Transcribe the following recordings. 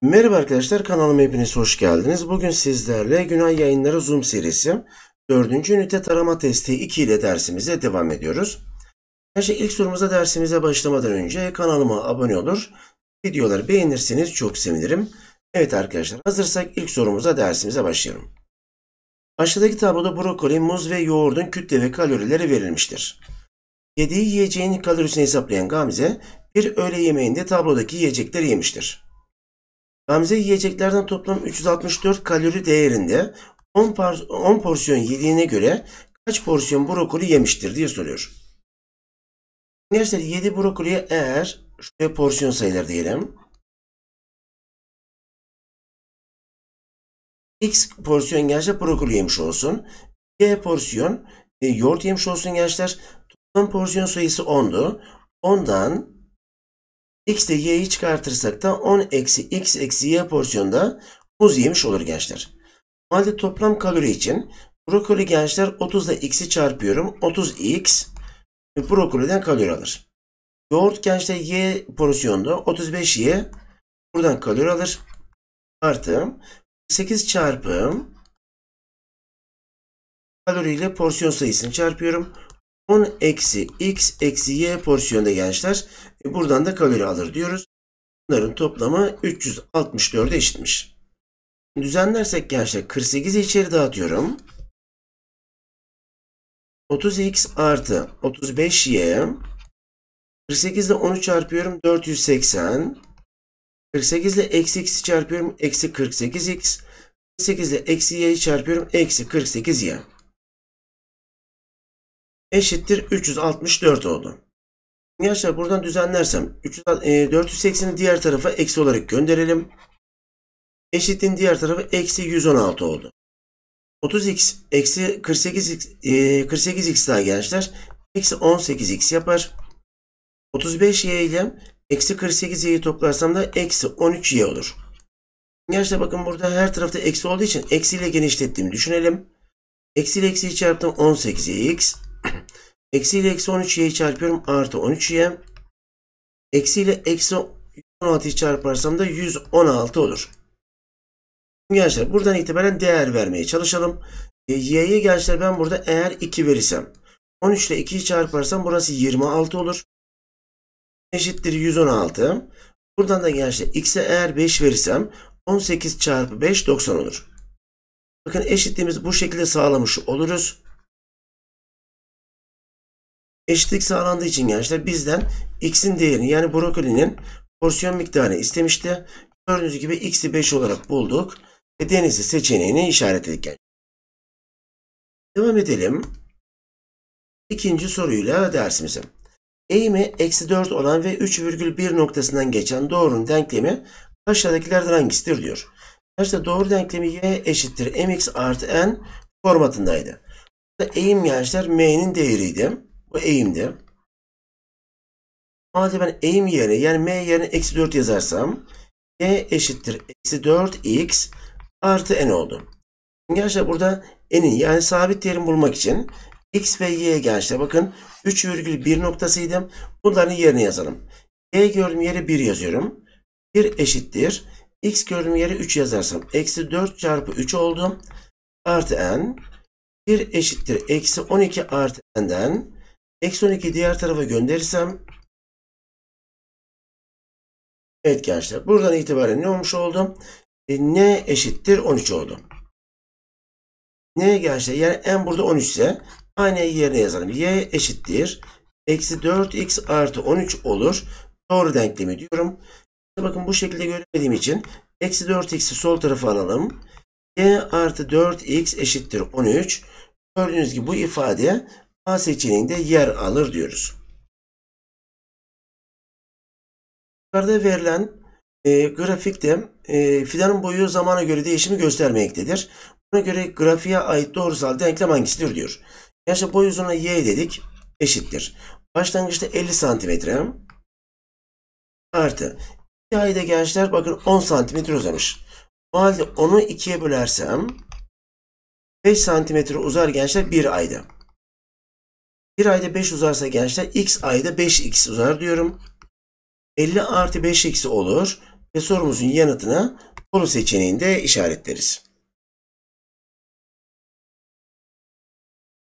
Merhaba arkadaşlar kanalıma hepiniz hoş geldiniz. Bugün sizlerle Günay Yayınları Zoom serisi 4. ünite tarama testi 2 ile dersimize devam ediyoruz. Her şey ilk sorumuza dersimize başlamadan önce kanalıma abone olur. Videoları beğenirseniz çok sevinirim. Evet arkadaşlar hazırsak ilk sorumuza dersimize başlayalım. Aşağıdaki tabloda brokoli, muz ve yoğurdun kütle ve kalorileri verilmiştir. Yediği yiyeceğin kalorisini hesaplayan Gamze, bir öğle yemeğinde tablodaki yiyecekleri yemiştir. Gamze yiyeceklerden toplam 364 kalori değerinde 10, par- 10 porsiyon yediğine göre kaç porsiyon brokoli yemiştir diye soruyor. Gençler 7 brokoliye eğer şöyle porsiyon sayıları diyelim. X porsiyon gençler brokoli yemiş olsun. Y porsiyon e, yoğurt yemiş olsun gençler. Toplam porsiyon sayısı 10'du. 10'dan X ile Y'yi çıkartırsak da 10 eksi X eksi Y porsiyonda muz yemiş olur gençler. Halde toplam kalori için brokoli gençler 30 ile X'i çarpıyorum. 30 X brokoliden kalori alır. Yoğurt gençler Y porsiyonda 35Y buradan kalori alır. Artı 8 çarpı kaloriyle porsiyon sayısını çarpıyorum. 10 eksi x eksi y porsiyonda gençler. E buradan da kalori alır diyoruz. Bunların toplamı 364'e eşitmiş. Düzenlersek gençler 48'i içeri dağıtıyorum. 30x artı 35y 48 ile 10'u çarpıyorum 480 48 ile eksi x'i çarpıyorum. Eksi 48x. 48 ile eksi y'yi çarpıyorum. Eksi 48y. Eşittir 364 oldu. Arkadaşlar buradan düzenlersem 480'i e, diğer tarafa eksi olarak gönderelim. Eşitliğin diğer tarafı eksi 116 oldu. 30x eksi 48x, 48x e, daha gençler. Eksi 18x yapar. 35y ile Eksi 48 y'yi toplarsam da eksi 13 y olur. Gençler bakın burada her tarafta eksi olduğu için eksiyle genişlettiğimi düşünelim. Eksi ile eksiyi çarptım 18 y x. eksi ile eksi 13 y'yi çarpıyorum artı 13 y. Eksi ile eksi 16 çarparsam da 116 olur. Gençler buradan itibaren değer vermeye çalışalım. E, y'ye gençler ben burada eğer 2 verirsem 13 ile 2'yi çarparsam burası 26 olur eşittir 116. Buradan da gençler x'e eğer 5 verirsem 18 çarpı 5 90 olur. Bakın eşitliğimizi bu şekilde sağlamış oluruz. Eşitlik sağlandığı için gençler bizden x'in değerini yani brokolinin porsiyon miktarını istemişti. Gördüğünüz gibi x'i 5 olarak bulduk ve denizi seçeneğini işaretledik. Gençler. Devam edelim. İkinci soruyla dersimize. Eğimi eksi 4 olan ve 3,1 noktasından geçen doğrunun denklemi aşağıdakilerden hangisidir diyor. Arkadaşlar doğru denklemi y eşittir mx artı n formatındaydı. Burada eğim gençler m'nin değeriydi. Bu eğimdi. Madem ben eğim yerine yani m yerine eksi 4 yazarsam y eşittir eksi 4x artı n oldu. Gençler burada n'in yani sabit değerini bulmak için x ve y gençler bakın 3,1 virgül noktasıydım. Bunların yerini yazalım. Y e gördüğüm yeri 1 yazıyorum. 1 eşittir. X gördüğüm yeri 3 yazarsam. Eksi 4 çarpı 3 oldu. Artı n. 1 eşittir. Eksi 12 artı n'den. Eksi 12 diğer tarafa gönderirsem. Evet gençler. Buradan itibaren ne olmuş oldu? E, n eşittir 13 oldu. N gençler? Yani n burada 13 ise Aynı yerine yazalım. Y eşittir. Eksi 4x artı 13 olur. Doğru denklemi diyorum. İşte bakın bu şekilde göremediğim için eksi 4x'i sol tarafa alalım. Y artı 4x eşittir 13. Gördüğünüz gibi bu ifade A seçeneğinde yer alır diyoruz. Yukarıda verilen e, grafikte e, fidanın boyu zamana göre değişimi göstermektedir. Buna göre grafiğe ait doğrusal denklem hangisidir diyor. Gerçi boy uzunluğuna y dedik. Eşittir. Başlangıçta 50 santimetre. Artı. 2 de gençler bakın 10 santimetre uzamış. O halde onu 2'ye bölersem 5 santimetre uzar gençler 1 ayda. 1 ayda 5 uzarsa gençler x ayda 5x uzar diyorum. 50 artı 5x olur ve sorumuzun yanıtına doğru seçeneğinde işaretleriz.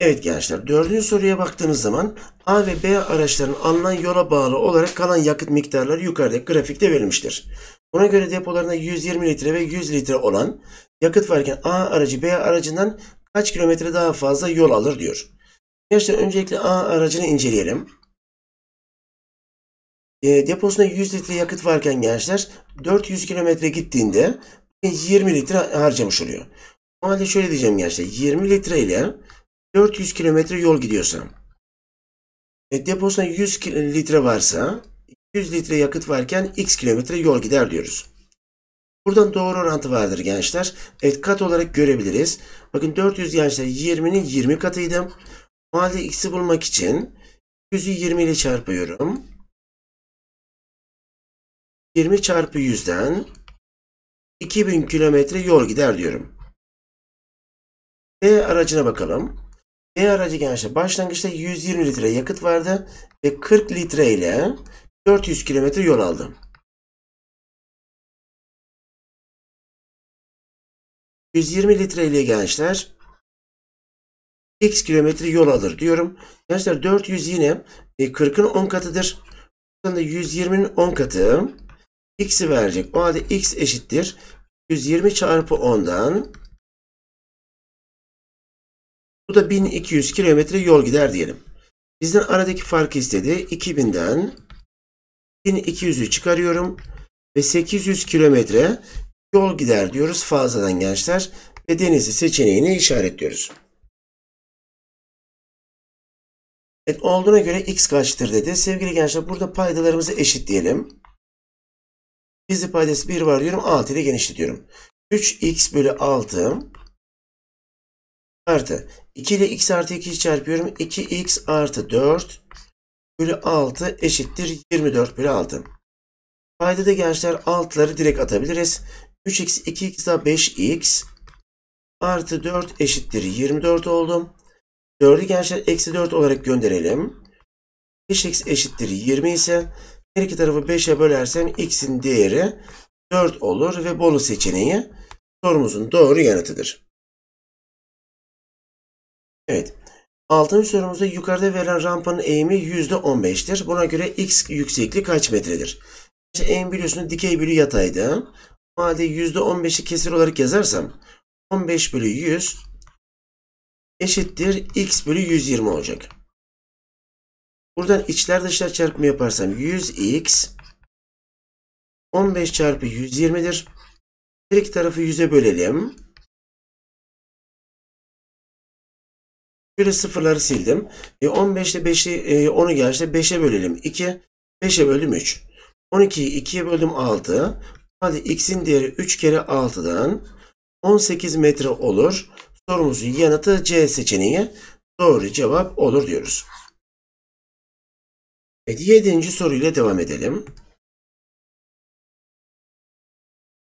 Evet gençler dördüncü soruya baktığınız zaman A ve B araçların alınan yola bağlı olarak kalan yakıt miktarları yukarıdaki grafikte verilmiştir. Buna göre depolarında 120 litre ve 100 litre olan yakıt varken A aracı B aracından kaç kilometre daha fazla yol alır diyor. Gençler öncelikle A aracını inceleyelim. E, deposunda 100 litre yakıt varken gençler 400 kilometre gittiğinde 20 litre harcamış oluyor. O halde şöyle diyeceğim gençler 20 litre ile 400 kilometre yol gidiyorsam e, deposuna 100 e, litre varsa 100 litre yakıt varken x kilometre yol gider diyoruz. Buradan doğru orantı vardır gençler. Evet kat olarak görebiliriz. Bakın 400 gençler 20'nin 20 katıydı. O halde x'i bulmak için 100'ü 20 ile çarpıyorum. 20 çarpı 100'den 2000 kilometre yol gider diyorum. E aracına bakalım. D e aracı gençler başlangıçta 120 litre yakıt vardı ve 40 litre ile 400 kilometre yol aldı. 120 litre ile gençler x kilometre yol alır diyorum. Gençler 400 yine 40'ın e, 10 katıdır. Buradan da 120'nin 10 katı x'i verecek. O halde x eşittir. 120 çarpı 10'dan bu da 1200 kilometre yol gider diyelim. Bizden aradaki farkı istedi. 2000'den 1200'ü çıkarıyorum ve 800 kilometre yol gider diyoruz fazladan gençler ve denizi seçeneğini işaretliyoruz. Evet, olduğuna göre x kaçtır dedi. Sevgili gençler burada paydalarımızı eşitleyelim. Gizli paydası 1 var diyorum. 6 ile genişletiyorum. 3x bölü 6 artı 2 ile x artı 2'yi çarpıyorum. 2x artı 4 bölü 6 eşittir 24 bölü 6. Fayda da gençler altları direkt atabiliriz. 3x 2x daha 5x artı 4 eşittir 24 oldu. 4'ü gençler eksi 4 olarak gönderelim. 5x eşittir 20 ise her iki tarafı 5'e bölersem x'in değeri 4 olur ve bolu seçeneği sorumuzun doğru yanıtıdır. Evet. Altıncı sorumuzda yukarıda verilen rampanın eğimi %15'tir. Buna göre x yüksekliği kaç metredir? İşte eğim biliyorsunuz dikey bölü yataydı. O halde %15'i kesir olarak yazarsam 15 bölü 100 eşittir x bölü 120 olacak. Buradan içler dışlar çarpımı yaparsam 100x 15 çarpı 120'dir. Her iki tarafı 100'e bölelim. Şöyle sıfırları sildim. E, 15 ile 5'i e, 10'u gerçi 5'e bölelim 2. 5'e böldüm 3. 12'yi 2'ye böldüm 6. Hadi x'in değeri 3 kere 6'dan 18 metre olur. Sorumuzun yanıtı C seçeneği doğru cevap olur diyoruz. Evet, 7. soruyla devam edelim.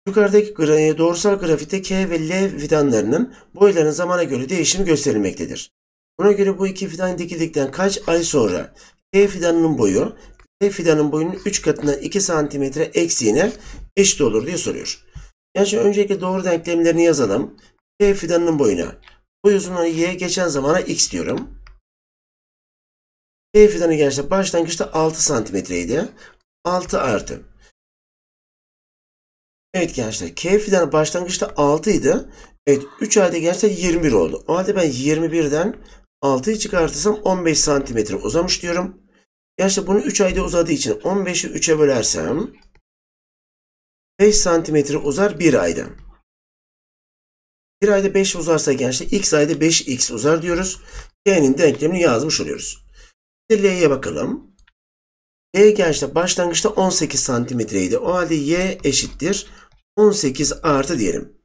Yukarıdaki grafiğe doğrusal grafikte K ve L vidanlarının boylarının zamana göre değişimi gösterilmektedir. Buna göre bu iki fidan dikildikten kaç ay sonra T fidanının boyu T fidanın boyunun 3 katına 2 santimetre eksiğine eşit olur diye soruyor. Yani şimdi öncelikle doğru denklemlerini yazalım. T fidanının boyuna. Boy uzunluğu y geçen zamana x diyorum. T fidanı gerçekten başlangıçta 6 santimetreydi. 6 artı. Evet gençler K fidanı başlangıçta 6 idi. Evet 3 ayda gençler 21 oldu. O halde ben 21'den 6'yı çıkartırsam 15 santimetre uzamış diyorum. Gerçi bunu 3 ayda uzadığı için 15'i 3'e bölersem 5 santimetre uzar 1 ayda. 1 ayda 5 uzarsa gençler x ayda 5x uzar diyoruz. Y'nin denklemini yazmış oluyoruz. L'ye bakalım. Y gençler başlangıçta 18 santimetreydi. O halde y eşittir 18 artı diyelim.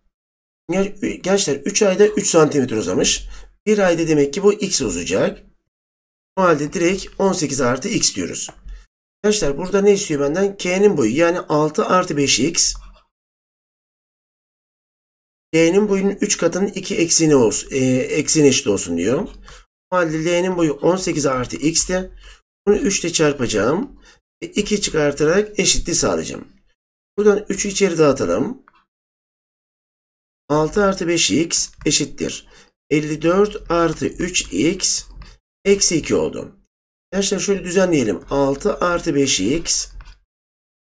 Gençler 3 ayda 3 santimetre uzamış. Bir ayda demek ki bu x uzayacak. O halde direkt 18 artı x diyoruz. Arkadaşlar burada ne istiyor benden? K'nin boyu yani 6 artı 5x. L'nin boyunun 3 katının 2 eksini olsun, e, eksine eşit olsun diyor. O halde L'nin boyu 18 artı x'te. Bunu 3 ile çarpacağım. E, 2 çıkartarak eşitliği sağlayacağım. Buradan 3'ü içeri dağıtalım. 6 artı 5x eşittir. 54 artı 3x eksi 2 oldu. Arkadaşlar şöyle düzenleyelim. 6 artı 5x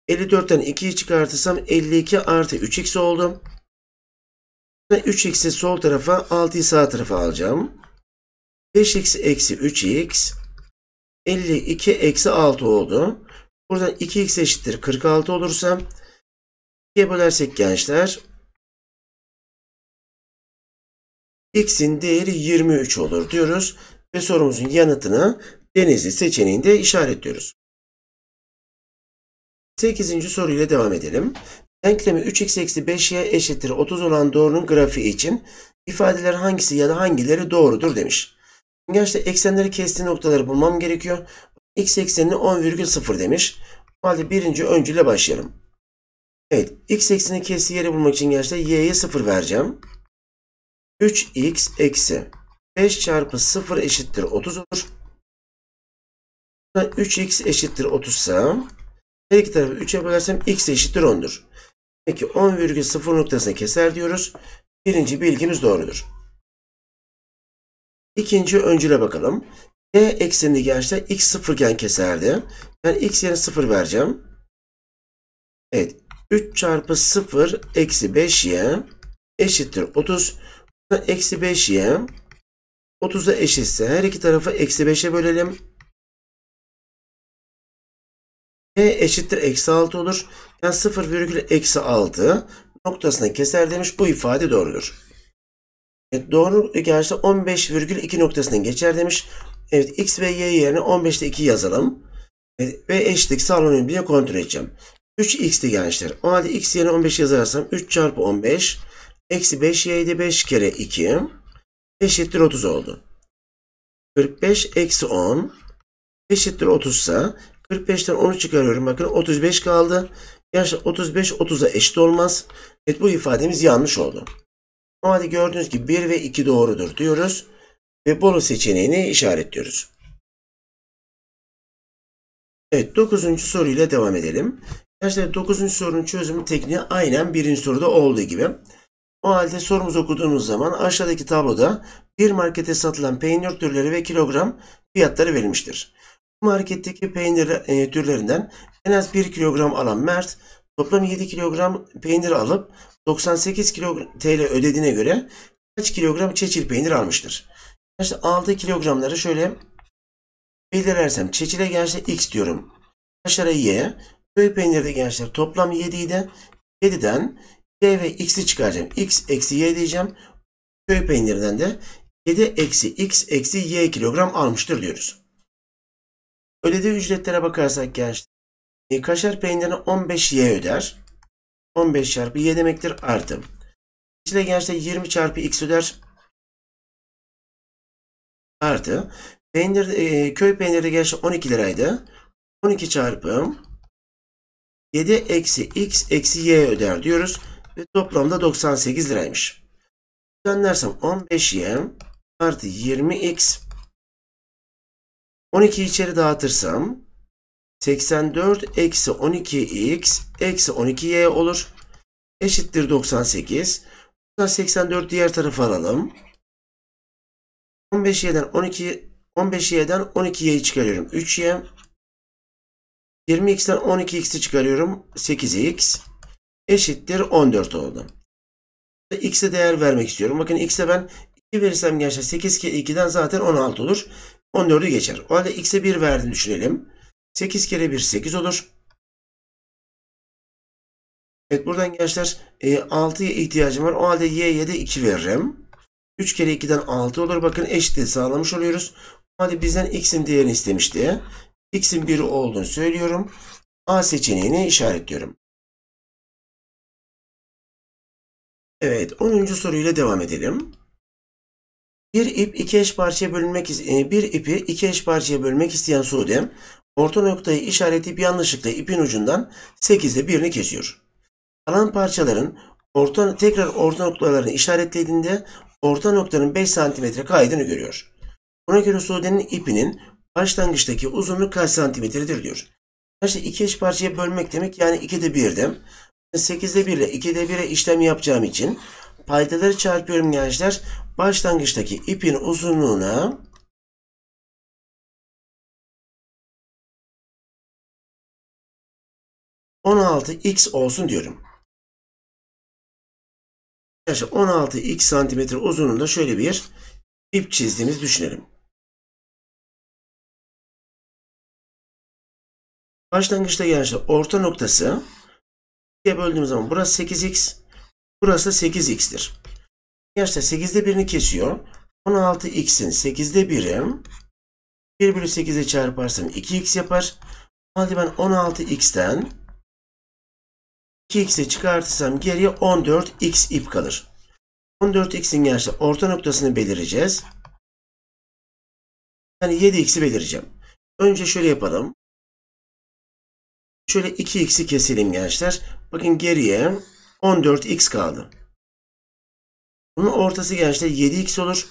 54'ten 2'yi çıkartırsam 52 artı 3x oldu. 3x'i sol tarafa 6'yı sağ tarafa alacağım. 5x eksi 3x 52 eksi 6 oldu. Buradan 2x eşittir 46 olursa 2'ye bölersek gençler x'in değeri 23 olur diyoruz ve sorumuzun yanıtını Denizli seçeneğinde işaretliyoruz. 8. soruyla devam edelim. Denklemi 3x eksi 5y eşittir 30 olan doğrunun grafiği için ifadeler hangisi ya da hangileri doğrudur demiş. Gençte eksenleri kestiği noktaları bulmam gerekiyor. x eksenini 10,0 demiş. O halde birinci öncüyle başlayalım. Evet x eksenini kestiği yeri bulmak için gençte y'ye 0 vereceğim. 3x eksi 5 çarpı 0 eşittir 30 olur. 3x eşittir 30 ise her iki tarafı 3'e bölersem x eşittir 10'dur. Peki 10,0 noktasını keser diyoruz. Birinci bilgimiz doğrudur. İkinci öncüle bakalım. Y eksenini gençler x sıfırken keserdi. Ben x yerine 0 vereceğim. Evet. 3 çarpı 0 eksi 5y eşittir 30 eksi 5y. 30'a eşitse her iki tarafı eksi 5'e bölelim. E eşittir eksi 6 olur. Yani 0 virgül eksi 6 noktasını keser demiş. Bu ifade doğrudur. Evet, doğru gerçi 15 virgül 2 noktasını geçer demiş. Evet x ve y yerine 15'te 2 yazalım. Evet, ve eşitlik sağlanıyor diye kontrol edeceğim. 3x'ti gençler. O halde x yerine 15 yazarsam 3 çarpı 15 Eksi 5y'ydi 5 kere 2 eşittir 30 oldu. 45 eksi 10 eşittir 30 ise 45'ten 10'u çıkarıyorum. Bakın 35 kaldı. Gençler 35 30'a eşit olmaz. Evet bu ifademiz yanlış oldu. Normalde gördüğünüz gibi 1 ve 2 doğrudur diyoruz. Ve Bolu seçeneğini işaretliyoruz. Evet 9. soruyla devam edelim. Gençler 9. sorunun çözümü tekniği aynen 1. soruda olduğu gibi. O halde sorumuzu okuduğumuz zaman aşağıdaki tabloda bir markete satılan peynir türleri ve kilogram fiyatları verilmiştir. Bu marketteki peynir e, türlerinden en az 1 kilogram alan Mert toplam 7 kilogram peynir alıp 98 kilo TL ödediğine göre kaç kilogram çeçil peynir almıştır? İşte aldığı kilogramları şöyle belirlersem çeçile gençler x diyorum. Aşağıya y. Köy peynirde gençler toplam 7 idi. 7'den y ve x'i çıkaracağım. x eksi y diyeceğim. Köy peynirinden de 7 eksi x eksi y kilogram almıştır diyoruz. Ödediği ücretlere bakarsak gençler. E, kaşar peynirine 15 y öder. 15 çarpı y demektir artı. İçine gençler 20 çarpı x öder. Artı. Peynir, e, köy peyniri gençler 12 liraydı. 12 çarpı 7 eksi x eksi y öder diyoruz. Ve toplamda 98 liraymış. Düzenlersem 15y artı 20x 12 içeri dağıtırsam 84 eksi 12x eksi 12y olur. Eşittir 98. Buradan 84 diğer tarafa alalım. 15y'den 12 15y'den 12y'yi çıkarıyorum. 3y 20x'ten 12x'i çıkarıyorum. 8x eşittir 14 oldu. X'e değer vermek istiyorum. Bakın X'e ben 2 verirsem gençler 8 kere 2'den zaten 16 olur. 14'ü geçer. O halde X'e 1 verdiğini düşünelim. 8 kere 1 8 olur. Evet buradan gençler 6'ya e, ihtiyacım var. O halde Y'ye de 2 veririm. 3 kere 2'den 6 olur. Bakın eşitliği sağlamış oluyoruz. O halde bizden X'in değerini istemişti. X'in 1 olduğunu söylüyorum. A seçeneğini işaretliyorum. Evet 10. soruyla devam edelim. Bir ip iki eş parçaya bölünmek e, bir ipi iki eş parçaya bölmek isteyen Sude orta noktayı işaretleyip yanlışlıkla ipin ucundan 8'de birini kesiyor. Kalan parçaların orta, tekrar orta noktalarını işaretlediğinde orta noktanın 5 cm kaydını görüyor. Buna göre Sude'nin ipinin başlangıçtaki uzunluğu kaç santimetredir diyor. Arkadaşlar iki eş parçaya bölmek demek yani 2'de 1'de. 8'de 1 ile 2'de 1'e işlem yapacağım için paydaları çarpıyorum gençler. Başlangıçtaki ipin uzunluğuna x olsun diyorum. Arkadaşlar 16 x santimetre uzunluğunda şöyle bir ip çizdiğimizi düşünelim. Başlangıçta gençler orta noktası diye böldüğüm zaman burası 8x. Burası da 8x'tir. Gerçi 8'de 1'ini kesiyor. 16x'in 8'de 1'i 1 bölü 8'e çarparsam 2x yapar. Halde ben 16x'ten 2x'e çıkartırsam geriye 14x ip kalır. 14x'in gerçi orta noktasını belirleyeceğiz. Yani 7x'i belirleyeceğim. Önce şöyle yapalım. Şöyle 2x'i keselim gençler. Bakın geriye 14x kaldı. Bunun ortası gençler 7x olur.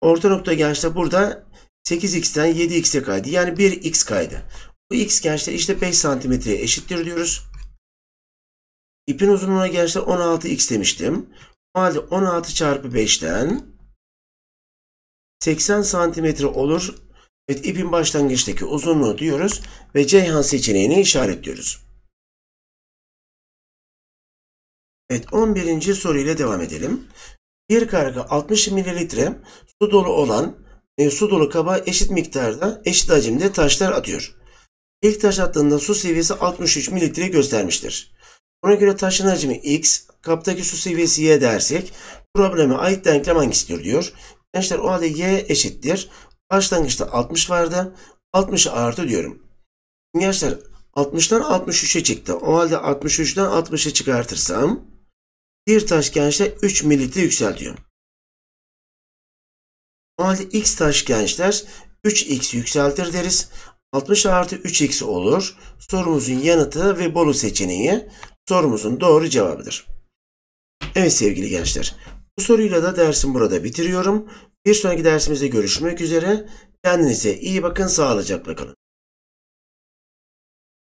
Orta nokta gençler burada 8x'ten 7x'e kaydı. Yani 1x kaydı. Bu x gençler işte 5 santimetreye eşittir diyoruz. İpin uzunluğuna gençler 16x demiştim. O halde 16 çarpı 5'ten 80 santimetre olur. Evet ipin başlangıçtaki uzunluğu diyoruz ve Ceyhan seçeneğini işaretliyoruz. Evet 11. soruyla devam edelim. Bir karga 60 mililitre su dolu olan e, su dolu kaba eşit miktarda eşit hacimde taşlar atıyor. İlk taş attığında su seviyesi 63 mililitre göstermiştir. Buna göre taşın hacmi x, kaptaki su seviyesi y dersek probleme ait denklem hangisidir diyor. Gençler o halde y eşittir. Başlangıçta 60 vardı. 60 artı diyorum. Gençler 60'dan 63'e çıktı. O halde 63'ten 60'ı çıkartırsam bir taş gençler 3 mililitre yükseltiyor. O halde x taş gençler 3x yükseltir deriz. 60 artı 3x olur. Sorumuzun yanıtı ve bolu seçeneği sorumuzun doğru cevabıdır. Evet sevgili gençler. Bu soruyla da dersim burada bitiriyorum. Bir sonraki dersimizde görüşmek üzere. Kendinize iyi bakın, sağlıcakla kalın.